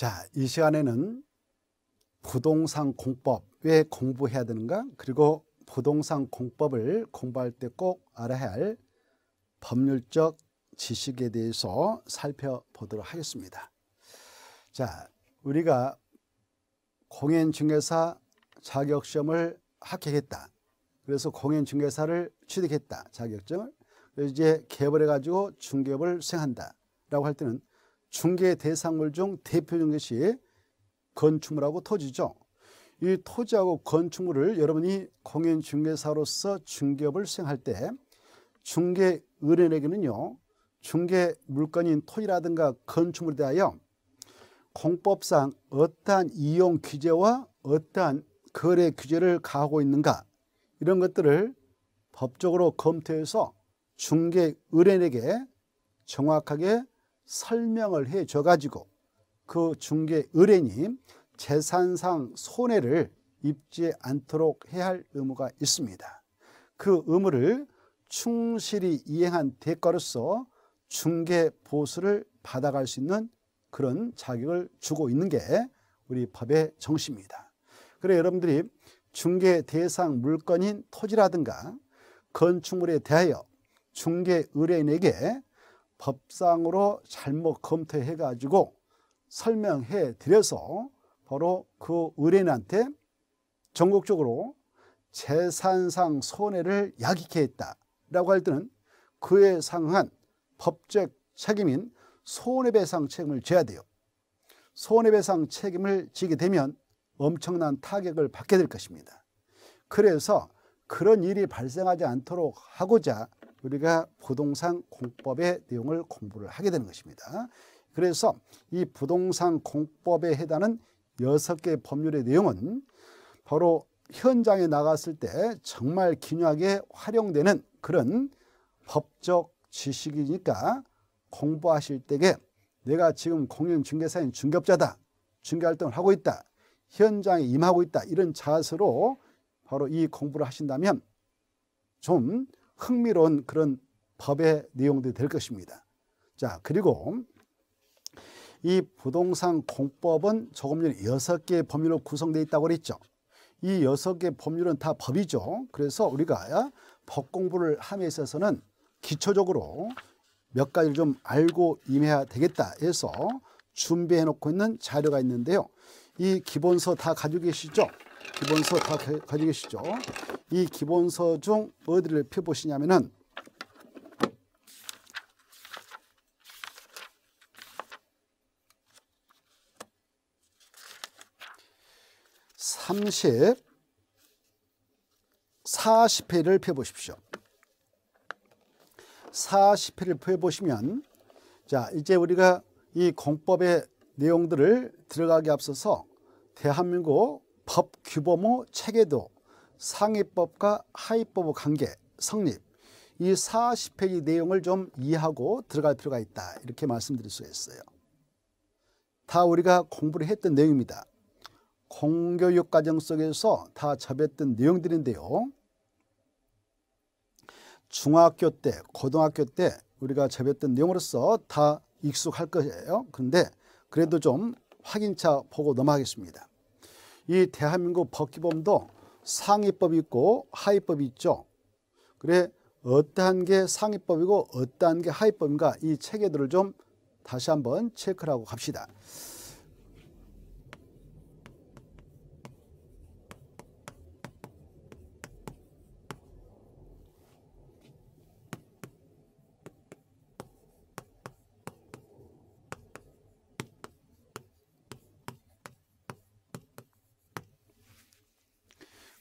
자, 이 시간에는 부동산 공법 왜 공부해야 되는가? 그리고 부동산 공법을 공부할 때 꼭 알아야 할 법률적 지식에 대해서 살펴보도록 하겠습니다. 자, 우리가 공인중개사 자격시험을 합격했다. 그래서 공인중개사를 취득했다. 자격증을. 이제 개업 해가지고 중개업을 수행한다. 라고 할 때는 중개 대상물 중 대표적인 것이 건축물하고 토지죠. 이 토지하고 건축물을 여러분이 공인중개사로서 중개업을 수행할 때 중개의뢰에게는요. 중개 물건인 토지라든가 건축물에 대하여 공법상 어떠한 이용 규제와 어떠한 거래 규제를 가하고 있는가 이런 것들을 법적으로 검토해서 중개 의뢰인에게 정확하게 설명을 해줘 가지고 그 중개 의뢰인 재산상 손해를 입지 않도록 해야 할 의무가 있습니다. 그 의무를 충실히 이행한 대가로서 중개 보수를 받아갈 수 있는 그런 자격을 주고 있는 게 우리 법의 정신입니다. 그래 여러분들이 중개 대상 물건인 토지라든가 건축물에 대하여 중개 의뢰인에게 법상으로 잘못 검토해 가지고 설명해 드려서 바로 그 의뢰인한테 전국적으로 재산상 손해를 야기케 했다라고 할 때는 그에 상한 법적 책임인 손해배상 책임을 져야 돼요. 손해배상 책임을 지게 되면 엄청난 타격을 받게 될 것입니다. 그래서 그런 일이 발생하지 않도록 하고자 우리가 부동산 공법의 내용을 공부를 하게 되는 것입니다. 그래서 이 부동산 공법에 해당하는 여섯 개 법률의 내용은 바로 현장에 나갔을 때 정말 기묘하게 활용되는 그런 법적 지식이니까 공부하실 때에 내가 지금 공인중개사인 중개업자다. 중개활동을 하고 있다. 현장에 임하고 있다. 이런 자세로 바로 이 공부를 하신다면 좀 흥미로운 그런 법의 내용들이 될 것입니다. 자, 그리고 이 부동산 공법은 조금 전에 6개의 법률로 구성되어 있다고 그랬죠. 이 6개 법률은 다 법이죠. 그래서 우리가 법 공부를 함에 있어서는 기초적으로 몇 가지를 좀 알고 임해야 되겠다 해서 준비해 놓고 있는 자료가 있는데요. 이 기본서 다 가지고 계시죠? 기본서 다 가지고 계시죠? 이 기본서 중 어디를 펴보시냐면은 삼십 4 0 회를 펴보십시오. 4 0 회를 펴보시면 자 이제 우리가 이 공법의 내용들을 들어가기 앞서서 대한민국 법규범호 체계도 상위법과 하위법의 관계, 성립 이 40페이지 내용을 좀 이해하고 들어갈 필요가 있다 이렇게 말씀드릴 수 있어요. 다 우리가 공부를 했던 내용입니다. 공교육 과정 속에서 다 접했던 내용들인데요. 중학교 때, 고등학교 때 우리가 접했던 내용으로서 다 익숙할 거예요. 그런데 그래도 좀 확인차 보고 넘어가겠습니다. 이 대한민국 법규범도 상위법이 있고 하위법이 있죠. 그래 어떠한 게 상위법이고 어떠한 게 하위법인가 이 체계들을 좀 다시 한번 체크 하고 갑시다.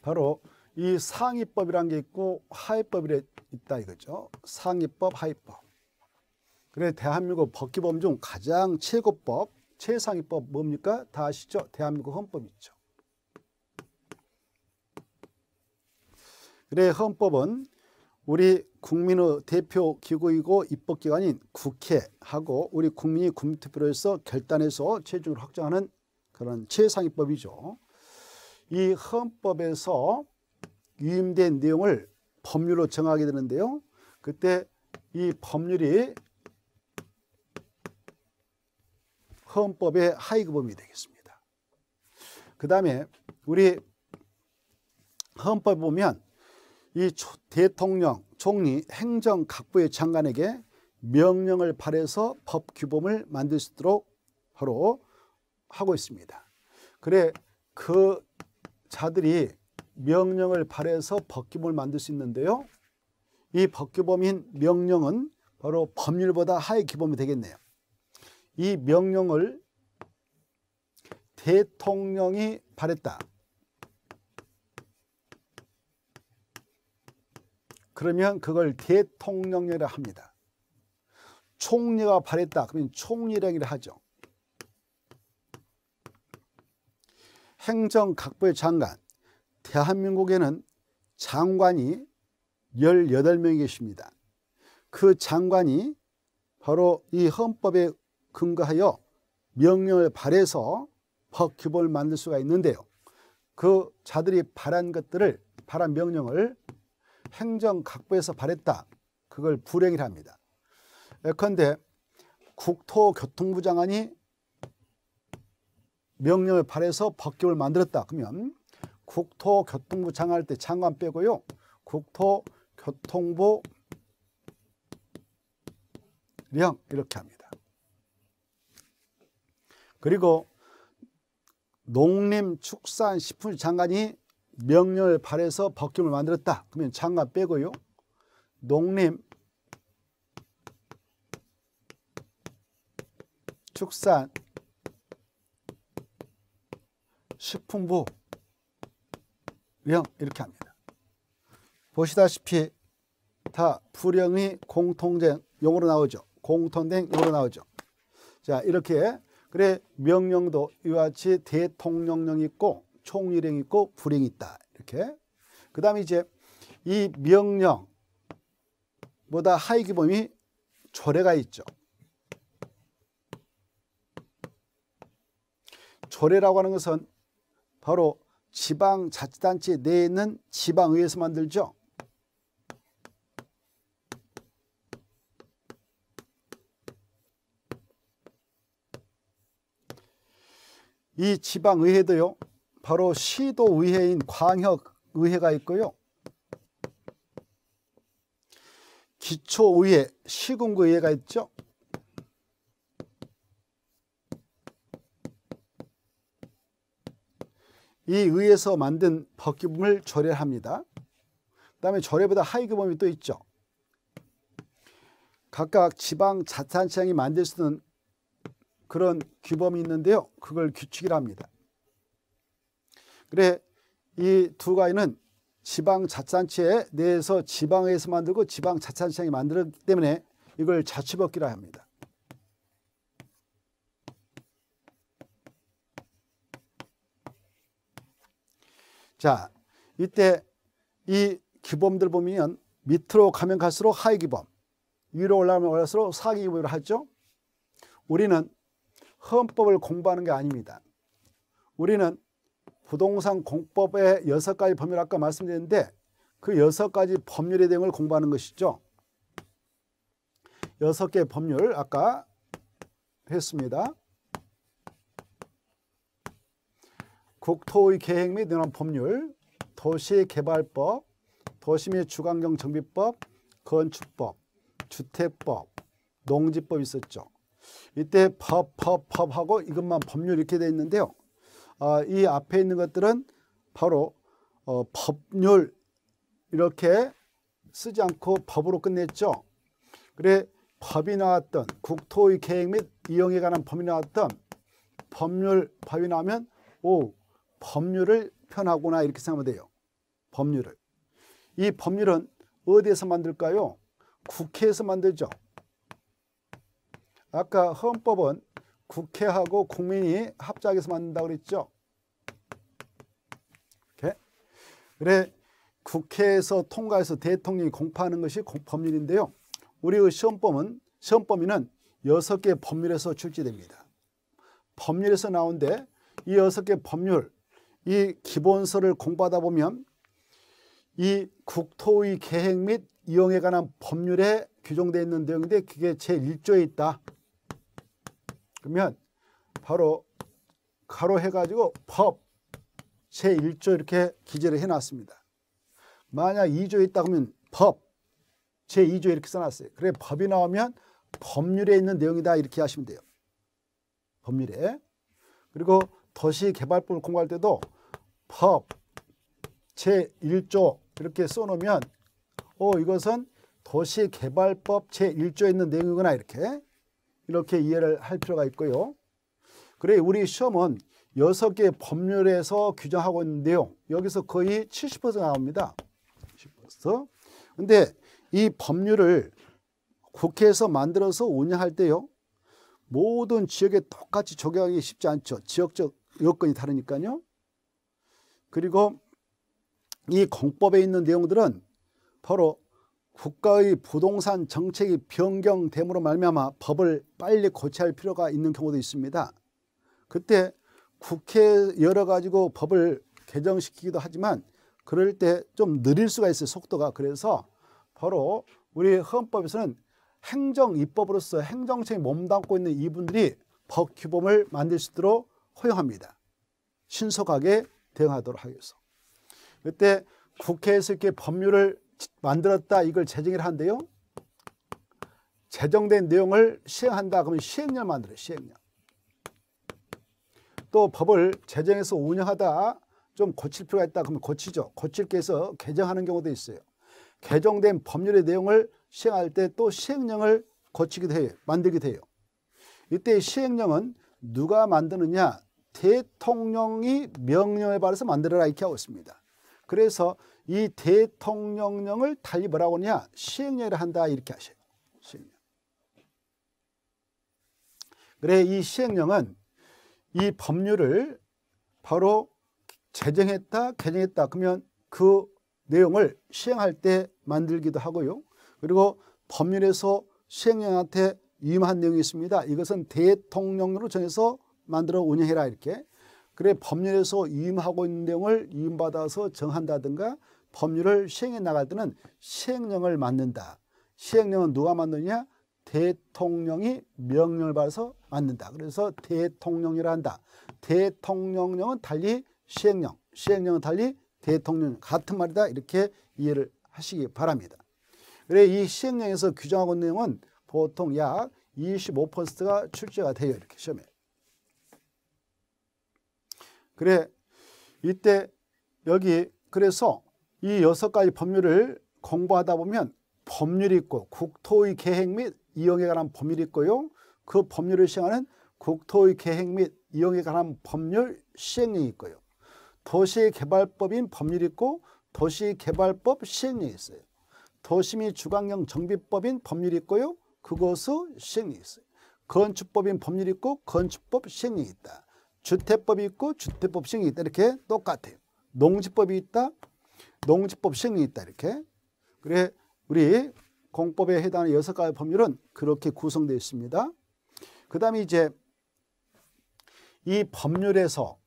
바로 이 상위법이란 게 있고 하위법이 있다 이거죠. 상위법, 하위법. 그래 대한민국 법규범 중 가장 최고법, 최상위법 뭡니까? 다 아시죠? 대한민국 헌법이죠. 그래 헌법은 우리 국민의 대표 기구이고 입법기관인 국회하고 우리 국민이 국민투표로 해서 결단해서 최종 확정하는 그런 최상위법이죠. 이 헌법에서 유임된 내용을 법률로 정하게 되는데요. 그때 이 법률이 헌법의 하위급범이 되겠습니다. 그 다음에 우리 헌법 보면 이 대통령, 총리, 행정각부의 장관에게 명령을 발해서 법 규범을 만들 수 있도록 바로 하고 있습니다. 그래 그 자들이 명령을 발해서 법규범을 만들 수 있는데요. 이 법규범인 명령은 바로 법률보다 하의 기범이 되겠네요. 이 명령을 대통령이 발했다. 그러면 그걸 대통령이라 합니다. 총리가 발했다. 그러면 총리령이라 하죠. 행정각부의 장관, 대한민국에는 장관이 18명이 계십니다. 그 장관이 바로 이 헌법에 근거하여 명령을 발해서 법 규범을 만들 수가 있는데요. 그 자들이 발한 것들을 발한 명령을 행정각부에서 발했다. 그걸 불행이라 합니다. 예컨대 국토교통부 장관이 명령을 발해서 법규를 만들었다. 그러면 국토교통부 장할때 장관 빼고요. 국토교통부 령 이렇게 합니다. 그리고 농림축산식품 장관이 명령을 발해서 법규를 만들었다. 그러면 장관 빼고요. 농림 축산 식품부 령 이렇게 합니다. 보시다시피 다 불령이 공통된 용어로 나오죠. 공통된 용어로 나오죠. 자 이렇게 그래 명령도 이와 같이 대통령령 있고 총리령 있고 불령 있다 이렇게 그다음 이제 이 명령보다 하위기범이 조례가 있죠. 조례라고 하는 것은 바로 지방자치단체 내에 있는 지방의회에서 만들죠. 이 지방의회도요. 바로 시도의회인 광역의회가 있고요. 기초의회, 시군구의회가 있죠. 이 의에서 만든 벗김을 절해합니다. 그 다음에 절해보다 하위규범이 또 있죠. 각각 지방 자치단장이 만들 수 있는 그런 규범이 있는데요. 그걸 규칙이라 합니다. 그래 이 두 가지는 지방 자치체 내에서 지방에서 만들고 지방 자치단장이 만들었기 때문에 이걸 자치법규라 합니다. 자, 이때 이 기범들 보면 밑으로 가면 갈수록 하위 기범, 위로 올라가면 올라갈수록 사기 기범으로 하죠. 우리는 헌법을 공부하는 게 아닙니다. 우리는 부동산 공법의 여섯 가지 법률 아까 말씀드렸는데 그 여섯 가지 법률에 대한 걸 공부하는 것이죠. 여섯 개 법률 아까 했습니다. 국토의 계획 및 논한 법률, 도시개발법, 도시 및 주관경 정비법, 건축법, 주택법, 농지법 있었죠. 이때 법, 법, 법하고 이것만 법률 이렇게 돼 있는데요. 아, 이 앞에 있는 것들은 바로 어, 법률 이렇게 쓰지 않고 법으로 끝냈죠. 그래 법이 나왔던 국토의 계획 및 이용에 관한 법이 나왔던 법률 법이 나면 오 법률을 편하구나 이렇게 생각하면 돼요. 법률을. 이 법률은 어디에서 만들까요? 국회에서 만들죠. 아까 헌법은 국회하고 국민이 합작해서 만든다고 그랬죠. 이렇게. 그래 국회에서 통과해서 대통령이 공파하는 것이 법률인데요. 우리의 시험범은 시험범위는 여섯 개 법률에서 출제됩니다. 법률에서 나온데 이 여섯 개 법률 이 기본서를 공부하다 보면 이 국토의 계획 및 이용에 관한 법률에 규정되어 있는 내용인데 그게 제1조에 있다. 그러면 바로 가로 해가지고 법 제1조 이렇게 기재를 해놨습니다. 만약 2조에 있다 그러면 법 제2조 이렇게 써놨어요. 그래 법이 나오면 법률에 있는 내용이다 이렇게 하시면 돼요. 법률에. 그리고 도시 개발법을 공부할 때도 법 제1조 이렇게 써놓으면 어 이것은 도시 개발법 제1조에 있는 내용이구나 이렇게 이렇게 이해를 할 필요가 있고요. 그래 우리 시험은 여섯 개 법률에서 규정하고 있는데요. 여기서 거의 70% 나옵니다. 70%. 근데 이 법률을 국회에서 만들어서 운영할 때요. 모든 지역에 똑같이 적용하기 쉽지 않죠. 지역적 여건이 다르니까요. 그리고 이 공법에 있는 내용들은 바로 국가의 부동산 정책이 변경됨으로 말미암아 법을 빨리 고치할 필요가 있는 경우도 있습니다. 그때 국회 열어가지고 법을 개정시키기도 하지만 그럴 때 좀 느릴 수가 있어요. 속도가. 그래서 바로 우리 헌법에서는 행정입법으로서 행정청이 몸담고 있는 이분들이 법 규범을 만들 수 있도록 허용합니다. 신속하게 대응하도록 하겠소. 그때 국회에서 이렇게 법률을 만들었다 이걸 제정을 한데요. 제정된 내용을 시행한다 그러면 시행령 만들어요. 시행령. 또 법을 제정해서 운영하다 좀 고칠 필요가 있다 그러면 고치죠. 고칠 게 해서 개정하는 경우도 있어요. 개정된 법률의 내용을 시행할 때 또 시행령을 고치기도 해요. 만들기도 해요. 이때 시행령은 누가 만드느냐 대통령이 명령에 따해서 만들어라 이렇게 하고 있습니다. 그래서 이 대통령령을 달리 뭐라고 하냐 시행령을 한다 이렇게 하셔요. 시행령. 그래 이 시행령은 이 법률을 바로 제정했다 개정했다 그러면 그 내용을 시행할 때 만들기도 하고요. 그리고 법률에서 시행령한테 위임한 내용이 있습니다. 이것은 대통령으로 정해서 만들어 운영해라 이렇게. 그래 법률에서 위임하고 있는 내용을 위임받아서 정한다든가 법률을 시행해 나갈 때는 시행령을 만든다. 시행령은 누가 만드냐? 대통령이 명령을 받아서 만든다. 그래서 대통령이라 한다. 대통령령은 달리 시행령, 시행령은 달리 대통령 같은 말이다. 이렇게 이해를 하시기 바랍니다. 그래 이 시행령에서 규정하고 있는 내용은 보통 약 25%가 출제가 돼요. 이렇게 시험에. 그래 이때 여기 그래서 이 여섯 가지 법률을 공부하다 보면 법률이 있고 국토의 계획 및 이용에 관한 법률이 있고요. 그 법률을 시행하는 국토의 계획 및 이용에 관한 법률 시행령이 있고요. 도시개발법인 법률이 있고 도시개발법 시행령이 있어요. 도시및 주관형 정비법인 법률이 있고요. 그것의 시행령이 있어요. 건축법인 법률이 있고 건축법 시행령이 있다. 주택법이 있고 주택법 시행이 있다 이렇게 똑같아요. 농지법이 있다. 농지법 시행이 있다 이렇게. 그래 우리 공법에 해당하는 여섯 가지 법률은 그렇게 구성되어 있습니다. 그 다음에 이제 이 법률에서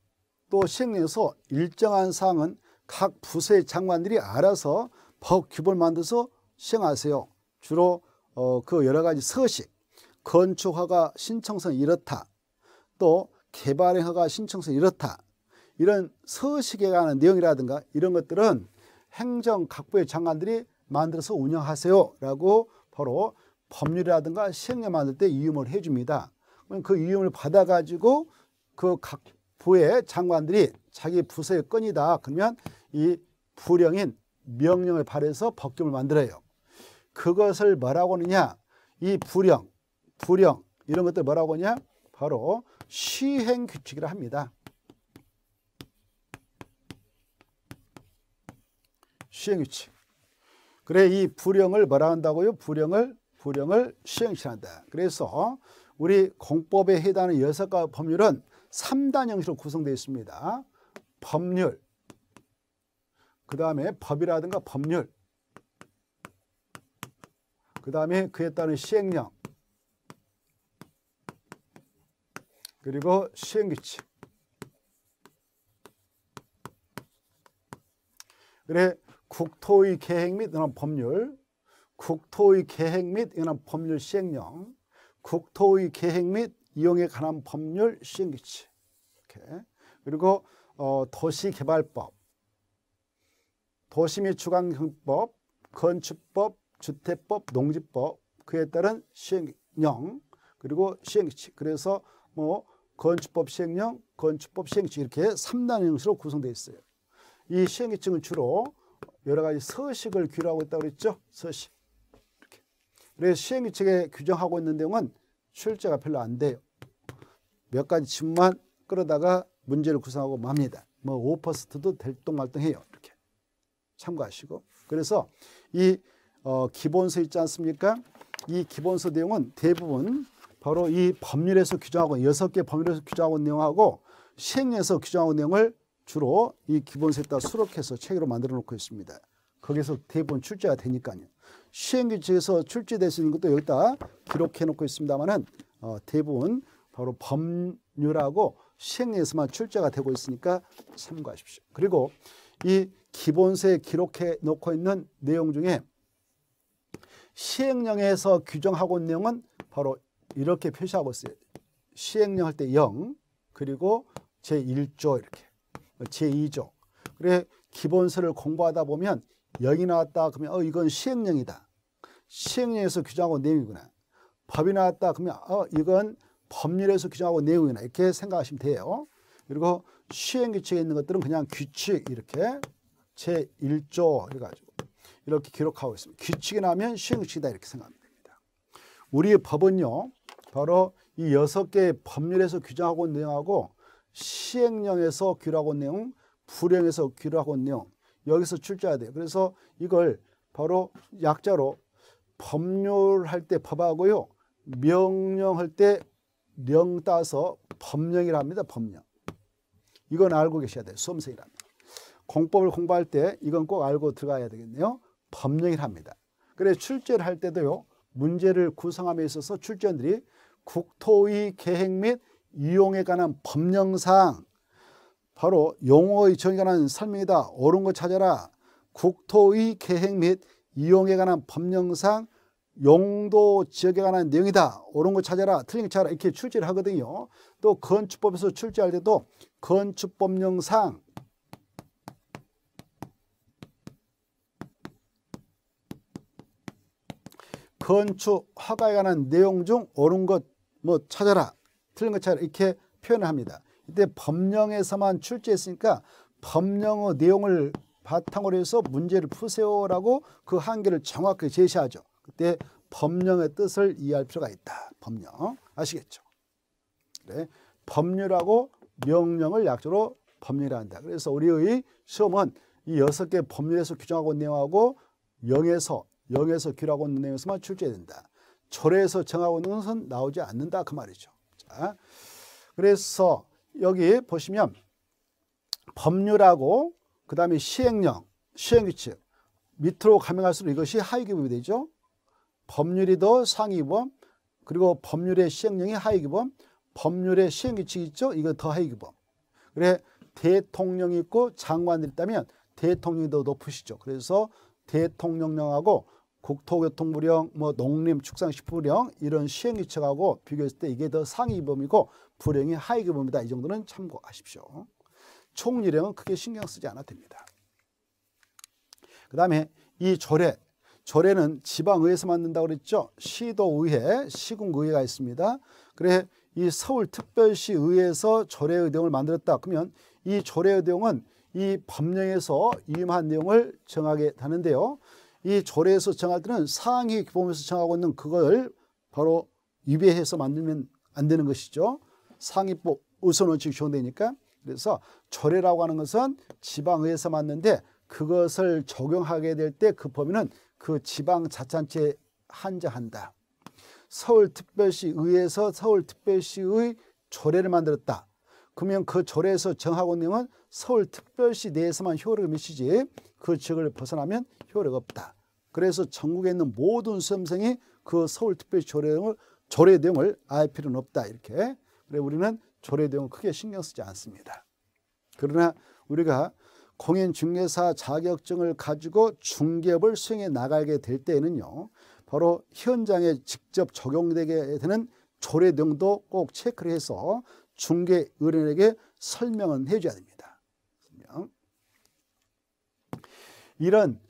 또 시행에서 일정한 사항은 각 부서의 장관들이 알아서 법 규범을 만들어서 시행하세요. 주로 어, 그 여러 가지 서식, 건축화가 신청서 이렇다. 또 개발의 허가 신청서 이렇다. 이런 서식에 관한 내용이라든가 이런 것들은 행정 각부의 장관들이 만들어서 운영하세요라고 바로 법률이라든가 시행령 만들 때 이음을 해줍니다. 그 이음을 받아가지고 그 각 부의 장관들이 자기 부서의 건이다. 그러면 이 부령인 명령을 발해서 법규를 만들어요. 그것을 뭐라고 하느냐? 이 부령, 부령 이런 것들 뭐라고 하냐? 바로 시행 규칙이라 합니다. 시행 규칙. 그래 이 불령을 뭐라 한다고요? 불령을 불령을 시행시한다. 그래서 우리 공법에 해당하는 여섯 가지 법률은 3단 형식으로 구성되어 있습니다. 법률, 그 다음에 법이라든가 법률, 그 다음에 그에 따른 시행령, 그리고 시행규칙. 그래 국토의 계획 및 연합 법률, 국토의 계획 및 연합 법률 시행령, 국토의 계획 및 이용에 관한 법률 시행규칙. 그리고 어, 도시개발법, 도시 및 주관법, 건축법, 주택법, 농지법 그에 따른 시행령 그리고 시행규칙. 그래서 뭐 건축법 시행령, 건축법 시행칙 이렇게 3단 형식으로 구성되어 있어요. 이 시행계층은 주로 여러 가지 서식을 규율하고 있다고 그랬죠. 서식. 이렇게. 그래서 시행계층에 규정하고 있는 내용은 출제가 별로 안 돼요. 몇 가지 집만 끌어다가 문제를 구성하고 맙니다. 뭐 5%도 뭐 될동말동해요. 이렇게 참고하시고. 그래서 이 어, 기본서 있지 않습니까? 이 기본서 내용은 대부분 바로 이 법률에서 규정하고 여섯 개 법률에서 규정하고 내용하고 시행에서 규정하고 내용을 주로 이기본세에 수록해서 책으로 만들어 놓고 있습니다. 거기서 대부분 출제가 되니까요. 시행규칙에서 출제될 수 있는 것도 여기다 기록해 놓고 있습니다만은 어, 대부분 바로 법률하고 시행에서만 출제가 되고 있으니까 참고하십시오. 그리고 이기본세에 기록해 놓고 있는 내용 중에 시행령에서 규정하고 있는 내용은 바로 이렇게 표시하고 있야요 시행령 할 때 0, 그리고 제1조 이렇게, 제2조. 그래 기본서를 공부하다 보면 0이 나왔다 그러면 어 이건 시행령이다. 시행령에서 규정하고 내용이구나. 법이 나왔다 그러면 어 이건 법률에서 규정하고 내용이구나. 이렇게 생각하시면 돼요. 그리고 시행규칙에 있는 것들은 그냥 규칙 이렇게 제1조 해가지고 이렇게 기록하고 있습니다. 규칙이 나면 시행규칙이다 이렇게 생각하니다 우리의 법은요. 바로 이 여섯 개의 법률에서 규정하고 있는 내용하고 시행령에서 규라고 내용, 불행에서 규정하고 내용 여기서 출제해야 돼요. 그래서 이걸 바로 약자로 법률할 때 법하고요. 명령할 때 명 따서 법령이라 합니다. 법령. 이건 알고 계셔야 돼요. 수험생이라면. 공법을 공부할 때 이건 꼭 알고 들어가야 되겠네요. 법령이라 합니다. 그래 출제를 할 때도요. 문제를 구성함에 있어서 출제원들이 국토의 계획 및 이용에 관한 법령상 바로 용어의 정에 의 관한 설명이다. 옳은 거 찾아라. 국토의 계획 및 이용에 관한 법령상 용도 지역에 관한 내용이다. 옳은 거 찾아라. 틀린 거 찾아라. 이렇게 출제를 하거든요. 또 건축법에서 출제할 때도 건축법령상 건축 허가에 관한 내용 중 옳은 것뭐 찾아라 틀린 거 찾아라 이렇게 표현을 합니다. 이때 법령에서만 출제했으니까 법령의 내용을 바탕으로 해서 문제를 푸세요라고 그 한계를 정확하 제시하죠. 그때 법령의 뜻을 이해할 필요가 있다. 법령 아시겠죠? 그 법률하고 명령을 약조로 법률이라 한다. 그래서 우리의 시험은 이 여섯 개 법률에서 규정하고 있는 내용하고 영에서 영에서 규라고 있는 내용에서만 출제된다. 절에서 정하고 있는 것은 나오지 않는다 그 말이죠. 자, 그래서 여기 보시면 법률하고 그 다음에 시행령, 시행규칙 밑으로 가면 갈수록 이것이 하위기법이 되죠. 법률이 더 상위기법 그리고 법률의 시행령이 하위기법 법률의 시행규칙 있죠. 이거 더 하위기법 그래 대통령이 있고 장관이 있다면 대통령이 더 높으시죠. 그래서 대통령령하고 국토교통부령, 뭐 농림, 축산식품부령 이런 시행규칙하고 비교했을 때 이게 더 상위범이고 불행이 하위범이다. 이 정도는 참고하십시오. 총리령은 크게 신경 쓰지 않아도 됩니다. 그 다음에 이 조례, 조례는 지방의회에서 만든다고 그랬죠. 시도의회, 시군의회가 있습니다. 그래 이 서울특별시의회에서 조례의대용을 만들었다. 그러면 이 조례의대용은 이 법령에서 위임한 내용을 정하게 되는데요 이 조례에서 정할 때는 상위 규범에서 정하고 있는 그걸 바로 위배해서 만들면 안 되는 것이죠. 상위법 뭐 우선원칙이 적용되니까 그래서 조례라고 하는 것은 지방의회에서 맞는데 그것을 적용하게 될 때그 범위는 그 지방 자치단체에 한자한다 서울특별시 의회에서 서울특별시의 조례를 만들었다. 그러면 그 조례에서 정하고 있는 내은 서울특별시 내에서만 효력을 미치지 그 지역을 벗어나면 효력 없다. 그래서 전국에 있는 모든 수험생이 그서울특별 조례 내을 조례 내용을 알 필요는 없다. 이렇게. 그래 우리는 조례 내용을 크게 신경 쓰지 않습니다. 그러나 우리가 공인중개사 자격증을 가지고 중개업을 수행해 나가게 될 때에는요. 바로 현장에 직접 적용되게 되는 조례 등도 꼭 체크를 해서 중개 의뢰에게 설명은 해줘야 됩니다. 이런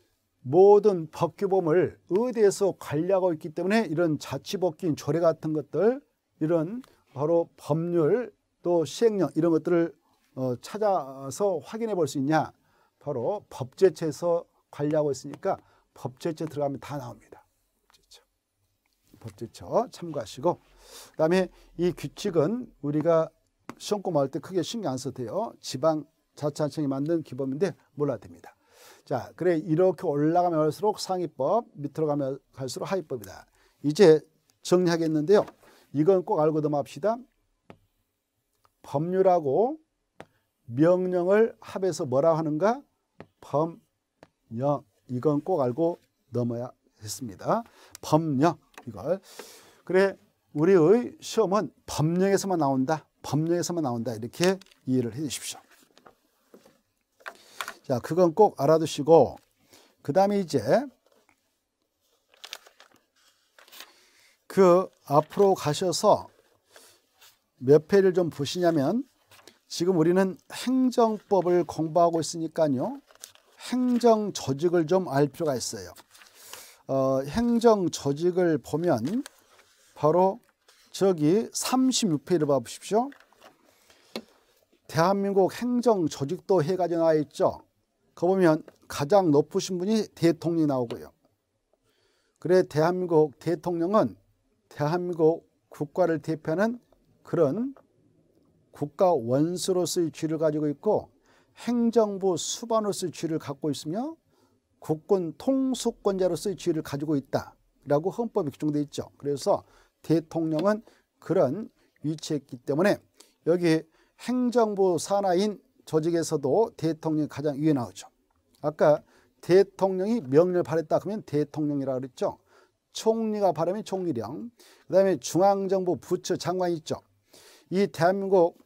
모든 법규범을 의대에서 관리하고 있기 때문에 이런 자치법규인 조례 같은 것들 이런 바로 법률 또 시행령 이런 것들을 어, 찾아서 확인해 볼 수 있냐 바로 법제체에서 관리하고 있으니까 법제체 들어가면 다 나옵니다 법제처, 법제처 참고하시고 그 다음에 이 규칙은 우리가 시험 공부할 때 크게 신경 안 써도 돼요 지방 자치단체이 만든 기법인데 몰라도 됩니다 자, 그래 이렇게 올라가면 갈수록 상위법, 밑으로 가면 갈수록 하위법이다. 이제 정리하겠는데요. 이건 꼭 알고 넘어갑시다. 법률하고 명령을 합해서 뭐라 하는가? 법령. 이건 꼭 알고 넘어야 했습니다. 법령 이걸. 그래 우리의 시험은 법령에서만 나온다. 법령에서만 나온다. 이렇게 이해를 해 주십시오. 자, 그건 꼭 알아두시고 그 다음에 이제 그 앞으로 가셔서 몇 페이지를 좀 보시냐면 지금 우리는 행정법을 공부하고 있으니까요. 행정 조직을 좀 알 필요가 있어요. 어, 행정 조직을 보면 바로 저기 36페이지를 봐보십시오. 대한민국 행정 조직도 해가지고 나와 있죠. 거 보면 가장 높으신 분이 대통령이 나오고요. 그래 대한민국 대통령은 대한민국 국가를 대표하는 그런 국가 원수로서의 쥐를 가지고 있고 행정부 수반으로서의 쥐를 갖고 있으며 국군 통수권자로서의 지를 가지고 있다라고 헌법에 규정되어 있죠. 그래서 대통령은 그런 위치에 있기 때문에 여기 행정부 산하인 조직에서도 대통령이 가장 위에 나오죠. 아까 대통령이 명령을 발했다 그러면 대통령이라 고 그랬죠. 총리가 발하면 총리령. 그다음에 중앙정부 부처 장관이 있죠. 이 대한민국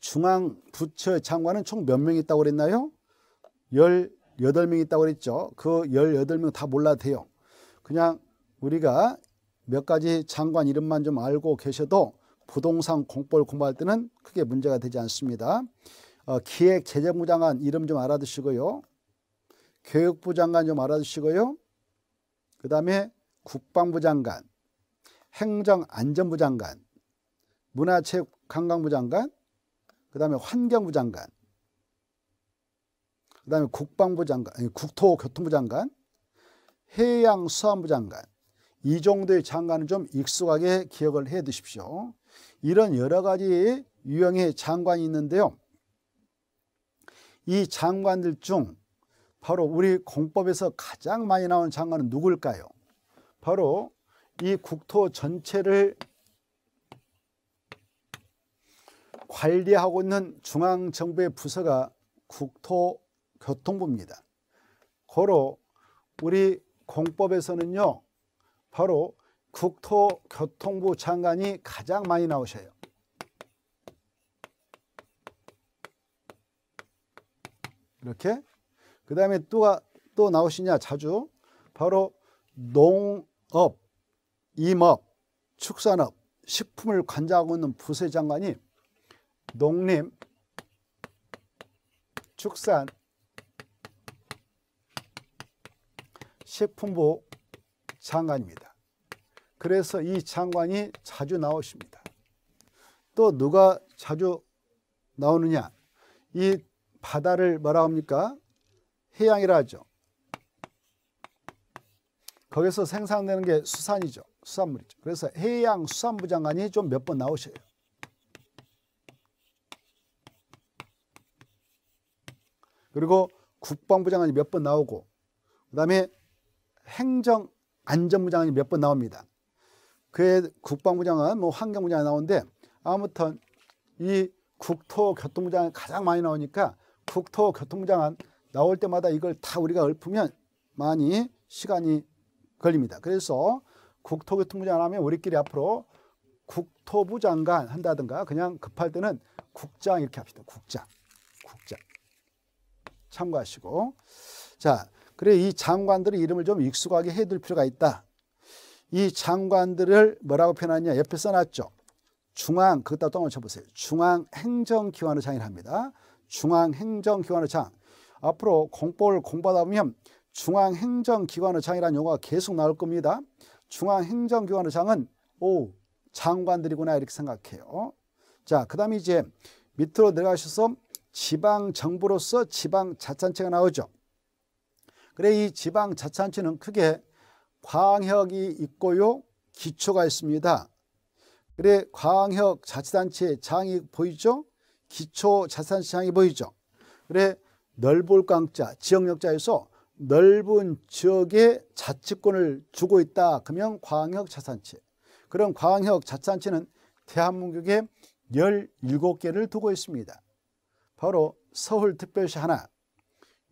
중앙 부처 장관은 총 몇 명 있다고 그랬나요? 18명 있다고 그랬죠. 그 18명 다 몰라도 돼요. 그냥 우리가 몇 가지 장관 이름만 좀 알고 계셔도 부동산 공법을 공부할 때는 크게 문제가 되지 않습니다. 어, 기획 재정부 장관 이름 좀 알아두시고요. 교육부 장관 좀 알아두시고요. 그 다음에 국방부 장관, 행정안전부 장관, 문화체육관광부 장관, 그 다음에 환경부 장관, 그 다음에 국방부 장관, 아니, 국토교통부 장관, 해양수산부 장관, 이 정도의 장관은 좀 익숙하게 기억을 해 두십시오. 이런 여러 가지 유형의 장관이 있는데요. 이 장관들 중 바로 우리 공법에서 가장 많이 나오는 장관은 누굴까요? 바로 이 국토 전체를 관리하고 있는 중앙정부의 부서가 국토교통부입니다. 고로 우리 공법에서는요. 바로 국토교통부 장관이 가장 많이 나오셔요. 이렇게 그 다음에 또가 또 나오시냐 자주 바로 농업, 임업, 축산업, 식품을 관장하고 있는 부세장관이 농림, 축산, 식품부 장관입니다. 그래서 이 장관이 자주 나오십니다. 또 누가 자주 나오느냐? 이 바다를 뭐라 합니까? 해양이라 하죠. 거기서 생산되는 게 수산이죠. 수산물이죠. 그래서 해양 수산부 장관이 좀 몇 번 나오셔요. 그리고 국방부 장관이 몇 번 나오고 그다음에 행정안전부 장관이 몇 번 나옵니다. 그 국방부 장은뭐 환경부 장이 나오는데 아무튼 이 국토교통부 장이 가장 많이 나오니까 국토교통부 장은 나올 때마다 이걸 다 우리가 읊으면 많이 시간이 걸립니다. 그래서 국토교통부 장을 하면 우리끼리 앞으로 국토부 장관 한다든가 그냥 급할 때는 국장 이렇게 합시다. 국장. 국장. 참고하시고. 자, 그래 이 장관들의 이름을 좀 익숙하게 해둘 필요가 있다. 이 장관들을 뭐라고 표현하냐 옆에 써놨죠. 중앙 그것다 떠맞춰 보세요. 중앙 행정기관의 장이랍니다. 중앙 행정기관의 장. 앞으로 공법을 공부하다 보면 중앙 행정기관의 장이라는 용어가 계속 나올 겁니다. 중앙 행정기관의 장은 오 장관들이구나 이렇게 생각해요. 자, 그다음에 이제 밑으로 내려가셔서 지방 정부로서 지방 자치체가 나오죠. 그래 이 지방 자치체는 크게 광역이 있고요. 기초가 있습니다. 그래 광역 자치단체 장이 보이죠? 기초 자치단체 장이 보이죠? 그래 넓을 광자 지역역자에서 넓은 지역에 자치권을 주고 있다. 그러면 광역 자치단체. 그런 광역 자치단체는 대한민국에 17개를 두고 있습니다. 바로 서울특별시 하나,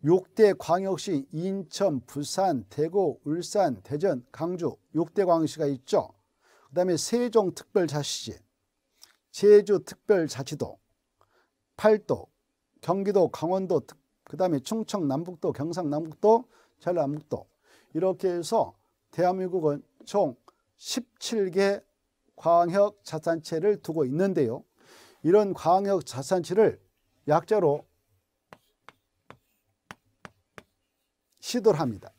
6대 광역시 인천, 부산, 대구, 울산, 대전, 강주 6대 광역시가 있죠. 그 다음에 세종특별자치시, 제주특별자치도, 팔도, 경기도, 강원도, 그 다음에 충청, 남북도, 경상, 남북도, 전남북도 이렇게 해서 대한민국은 총 17개 광역자산체를 두고 있는데요. 이런 광역자산체를 약자로 시도를 합니다.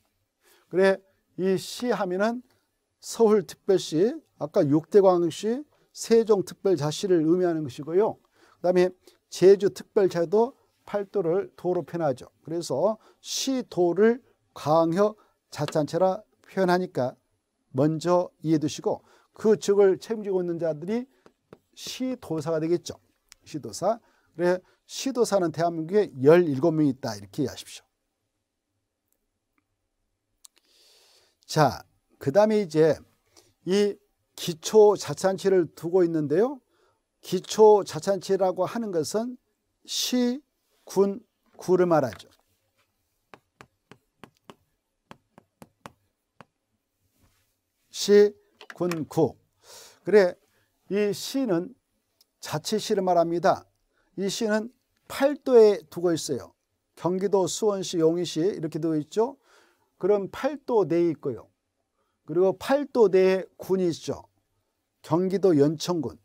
그래 이 시 하면은 서울특별시, 아까 6대 광역시, 세종특별자치를 의미하는 것이고요. 그 다음에 제주특별자도 팔도를 도로 표현하죠. 그래서 시도를 광역 자치체라 표현하니까 먼저 이해 두시고 그 직을 책임지고 있는 자들이 시도사가 되겠죠. 시도사. 그래 시도사는 대한민국에 17명이 있다 이렇게 이해하십시오. 자, 그 다음에 이제 이 기초 자찬치를 두고 있는데요. 기초 자찬치라고 하는 것은 시, 군, 구를 말하죠. 시, 군, 구. 그래, 이 시는 자치시를 말합니다. 이 시는 팔도에 두고 있어요. 경기도 수원시 용인시 이렇게 되어 있죠. 그럼 팔도 내에 네 있고요. 그리고 팔도 내에 네 군이 있죠. 경기도 연천군.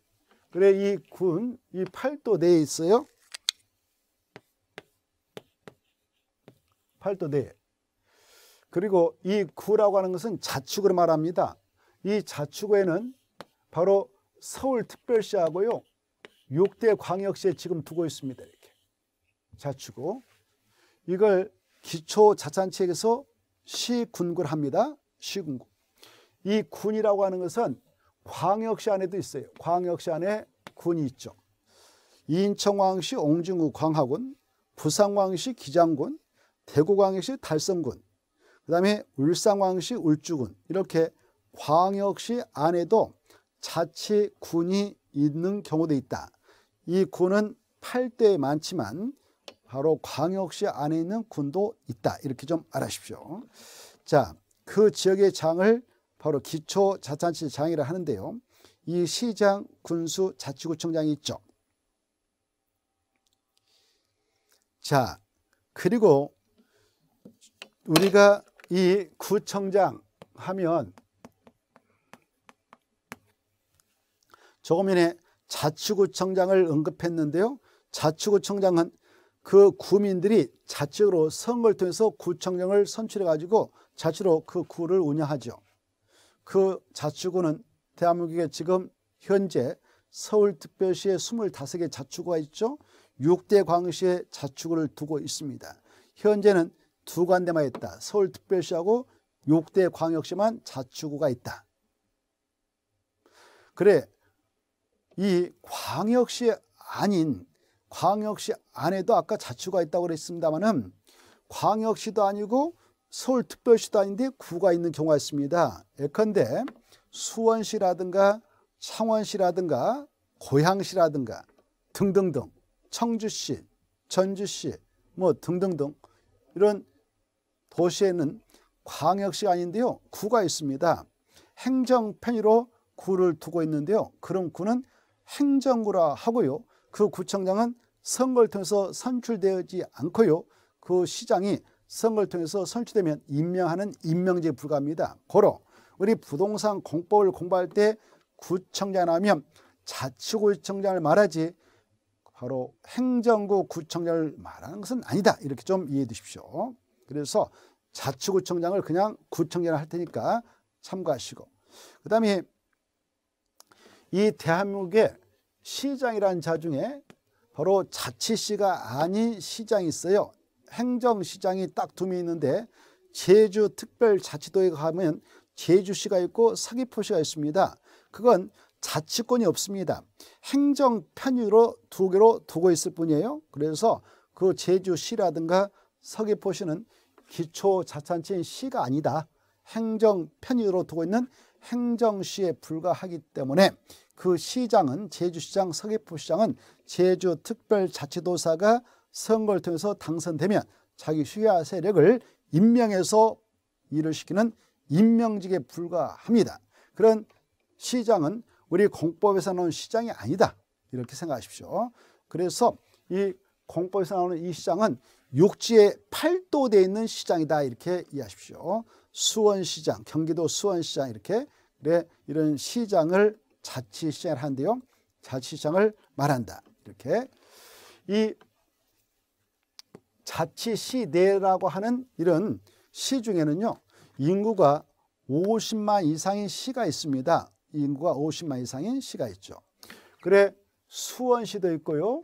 그래 이 군, 이 팔도 내에 네 있어요. 팔도 내에. 그리고 이 구라고 하는 것은 자축을 말합니다. 이 자축에는 바로 서울특별시하고요. 6대 광역시에 지금 두고 있습니다. 이렇게 자축고 이걸 기초자산단체에서 시군구를 합니다. 시군구. 이 군이라고 하는 것은 광역시 안에도 있어요. 광역시 안에 군이 있죠. 인천광시 옹진구 광하군, 부산광시 기장군, 대구광역시 달성군, 그 다음에 울산광시 울주군 이렇게 광역시 안에도 자치군이 있는 경우도 있다. 이 군은 8대에 많지만 바로 광역시 안에 있는 군도 있다. 이렇게 좀 알아십시오. 자, 그 지역의 장을 바로 기초자치단 장이라 하는데요. 이 시장, 군수, 자치구청장이 있죠. 자, 그리고 우리가 이 구청장 하면 조금 전에 자치구청장을 언급했는데요. 자치구청장은 그 구민들이 자체로 선거를 통해서 구청장을 선출해 가지고 자체로 그 구를 운영하죠. 그 자치구는 대한민국에 지금 현재 서울특별시에 25개 자치구가 있죠. 6대 광시에 자치구를 두고 있습니다. 현재는 두 관대만 있다. 서울특별시하고 6대 광역시만 자치구가 있다. 그래 이 광역시 아닌 광역시 안에도 아까 자치구가 있다고 그랬습니다마는 광역시도 아니고 서울특별시도 아닌데 구가 있는 경우가 있습니다. 예컨대 수원시라든가 창원시라든가 고양시라든가 등등등 청주시, 전주시 뭐 등등등 이런 도시에는 광역시가 아닌데요. 구가 있습니다. 행정 편의로 구를 두고 있는데요. 그런 구는 행정구라 하고요. 그 구청장은 선거를 통해서 선출되지 않고요. 그 시장이 선거를 통해서 선출되면 임명하는 임명제에 불과합니다. 고로 우리 부동산 공법을 공부할 때구청장이면 자치구청장을 말하지 바로 행정구 구청장을 말하는 것은 아니다. 이렇게 좀 이해해 두십시오. 그래서 자치구청장을 그냥 구청장을 할 테니까 참고하시고 그 다음에 이 대한민국의 시장이라는 자 중에 바로 자치시가 아닌 시장이 있어요. 행정시장이 딱 두 명 있는데 제주특별자치도에 가면 제주시가 있고 사기포시가 있습니다. 그건 자치권이 없습니다. 행정 편의로 두 개로 두고 있을 뿐이에요. 그래서 그 제주시라든가 서귀포시는 기초자치인 시가 아니다. 행정 편의로 두고 있는 행정시에 불과하기 때문에 그 시장은 제주시장, 서귀포시장은 제주특별자치도사가 선거를 통해서 당선되면 자기 휴야 세력을 임명해서 일을 시키는 임명직에 불과합니다. 그런 시장은 우리 공법에서 나오는 시장이 아니다. 이렇게 생각하십시오. 그래서 이 공법에서 나오는 이 시장은 육지에 팔도되어 있는 시장이다. 이렇게 이해하십시오. 수원시장, 경기도 수원시장 이렇게 그 이런 시장을 자치 시장을 한는데요 자치 시장을 말한다. 이렇게 이 자치 시내라고 하는 이런 시 중에는요. 인구가 50만 이상인 시가 있습니다. 인구가 50만 이상인 시가 있죠. 그래 수원시도 있고요.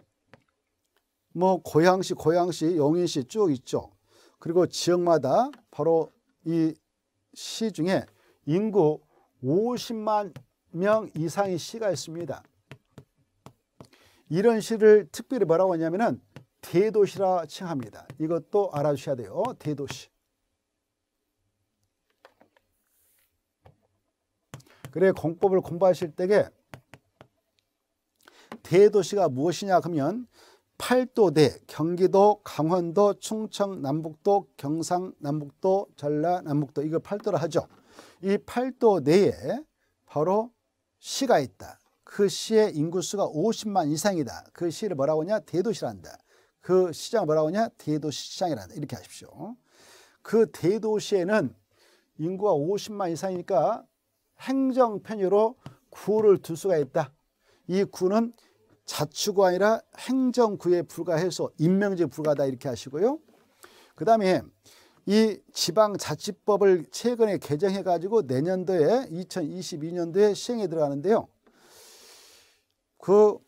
뭐 고양시, 고양시, 용인시 쭉 있죠. 그리고 지역마다 바로 이 시 중에 인구 50만 명 이상의 시가 있습니다. 이런 시를 특별히 뭐라고 하냐면은 대도시라 칭합니다. 이것도 알아주셔야 돼요. 대도시. 그래 공법을 공부하실 때에 대도시가 무엇이냐 하면 팔도대, 경기도, 강원도, 충청, 남북도, 경상, 남북도, 전라, 남북도 이걸 팔도라 하죠. 이 팔도 내에 바로 시가 있다. 그 시의 인구수가 50만 이상이다. 그 시를 뭐라고 하냐? 대도시란다. 그 시장 뭐라고 하냐? 대도시장이란다. 시 이렇게 하십시오. 그 대도시에는 인구가 50만 이상이니까 행정편의로 구를 둘 수가 있다. 이 구는 자치구 가 아니라 행정구에 불과해서 임명제 불과다 이렇게 하시고요. 그 다음에 이 지방자치법을 최근에 개정해 가지고 내년도에 2022년도에 시행에 들어가는데요. 그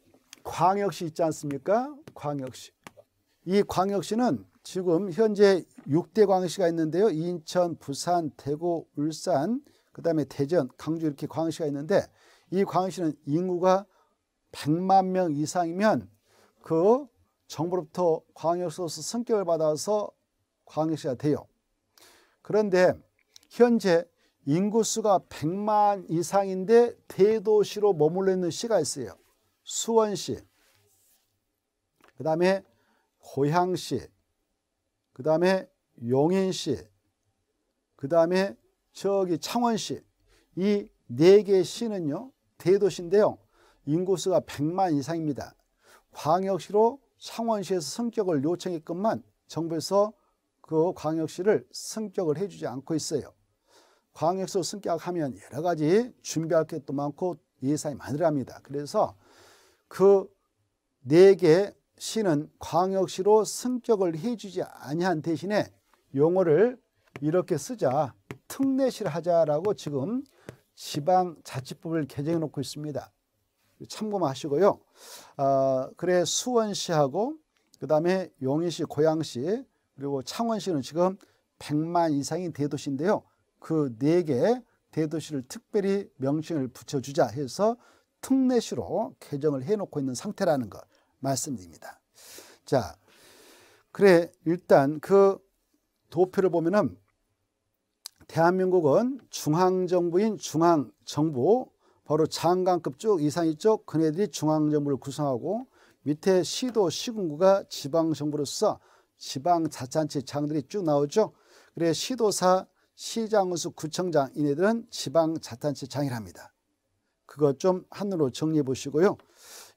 광역시 있지 않습니까? 광역시. 이 광역시는 지금 현재 6대 광역시가 있는데요. 인천, 부산, 대구, 울산, 그다음에 대전, 강주 이렇게 광역시가 있는데 이 광역시는 인구가 100만 명 이상이면 그 정부로부터 광역소스 승격을 받아서 광역시가 돼요. 그런데 현재 인구수가 100만 이상인데 대도시로 머물러 있는 시가 있어요. 수원시, 그 다음에 고향시그 다음에 용인시, 그 다음에 저기 창원시 이 네 개 시는요 대도시인데요 인구수가 100만 이상입니다. 광역시로 창원시에서 성격을 요청했건만 정부에서 그 광역시를 승격을 해주지 않고 있어요. 광역시 승격하면 여러 가지 준비할 것도 많고 예산이 많으랍니다. 그래서 그 네 개 시는 광역시로 승격을 해주지 아니한 대신에 용어를 이렇게 쓰자 특례시를 하자라고 지금 지방자치법을 개정해 놓고 있습니다. 참고하시고요. 아, 그래 수원시하고 그 다음에 용인시, 고양시 그리고 창원시는 지금 100만 이상이 대도시인데요. 그 네 개 대도시를 특별히 명칭을 붙여주자 해서 특례시로 개정을 해놓고 있는 상태라는 것 말씀드립니다. 자, 그래 일단 그 도표를 보면은 대한민국은 중앙정부인 중앙정부 바로 장관급 쭉 이상이 쪽 그네들이 중앙정부를 구성하고 밑에 시도 시군구가 지방정부로서 지방 자치단체장들이 쭉 나오죠. 그래 시도사, 시장원수, 구청장 이네들은 지방 자치단체장이랍니다. 그것 좀 한으로 정리해 보시고요.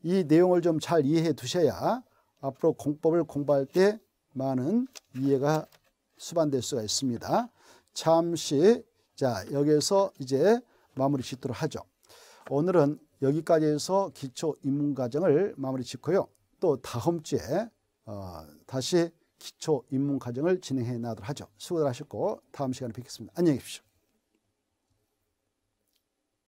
이 내용을 좀 잘 이해해 두셔야 앞으로 공법을 공부할 때 많은 이해가 수반될 수가 있습니다. 잠시 자 여기에서 이제 마무리 짓도록 하죠. 오늘은 여기까지 해서 기초 입문 과정을 마무리 짓고요. 또 다음 주에 어, 다시 기초 입문 과정을 진행해 나가도록 하죠. 수고들 하셨고 다음 시간에 뵙겠습니다. 안녕히 계십시오.